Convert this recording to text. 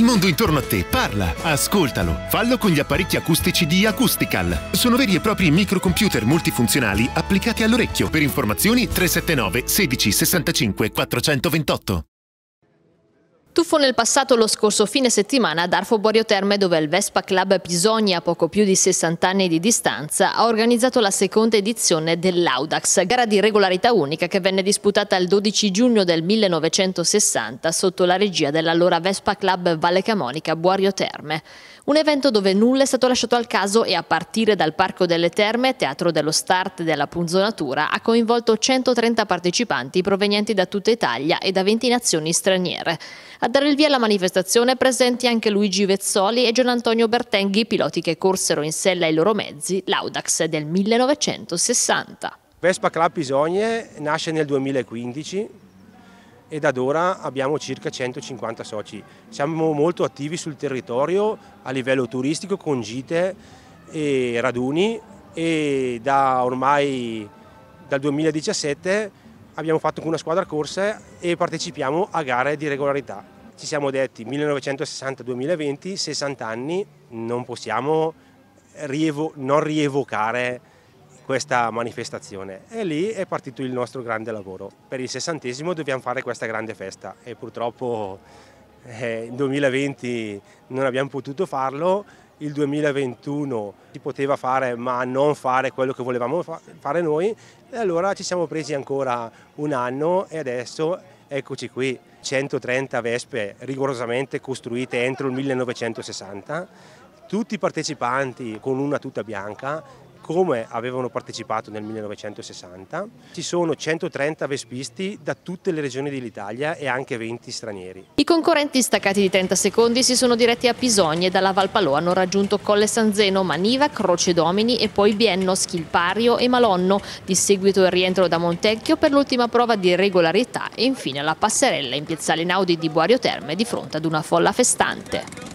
Il mondo intorno a te parla, ascoltalo. Fallo con gli apparecchi acustici di Acoustical. Sono veri e propri microcomputer multifunzionali applicati all'orecchio. Per informazioni 379 16 65 428. Tuffo nel passato lo scorso fine settimana ad Arfo Borio Terme dove il Vespa Club Pisogna a poco più di 60 anni di distanza ha organizzato la seconda edizione dell'Audax, gara di regolarità unica che venne disputata il 12 giugno del 1960 sotto la regia dell'allora Vespa Club Valle Camonica Borio Terme. Un evento dove nulla è stato lasciato al caso e a partire dal Parco delle Terme, teatro dello start della punzonatura, ha coinvolto 130 partecipanti provenienti da tutta Italia e da 20 nazioni straniere. A dare il via alla manifestazione presenti anche Luigi Vezzoli e Gian Antonio Bertenghi, piloti che corsero in sella ai loro mezzi l'Audax del 1960. Vespa Club Bisogne nasce nel 2015 e da ora abbiamo circa 150 soci. Siamo molto attivi sul territorio a livello turistico con gite e raduni e da ormai dal 2017 abbiamo fatto una squadra corse e partecipiamo a gare di regolarità. Ci siamo detti 1960-2020, 60 anni, non possiamo rievo non rievocare questa manifestazione e lì è partito il nostro grande lavoro. Per il sessantesimo dobbiamo fare questa grande festa e purtroppo eh, il 2020 non abbiamo potuto farlo, il 2021 si poteva fare ma non fare quello che volevamo fa fare noi e allora ci siamo presi ancora un anno e adesso Eccoci qui, 130 vespe rigorosamente costruite entro il 1960, tutti partecipanti con una tuta bianca come avevano partecipato nel 1960. Ci sono 130 vespisti da tutte le regioni dell'Italia e anche 20 stranieri. I concorrenti staccati di 30 secondi si sono diretti a Pisogne e dalla Valpalò hanno raggiunto Colle San Zeno, Maniva, Croce Domini e poi Bienno, Schilpario e Malonno. Di seguito il rientro da Montecchio per l'ultima prova di regolarità e infine la passerella in Piazzale Naudi di Buario Terme di fronte ad una folla festante.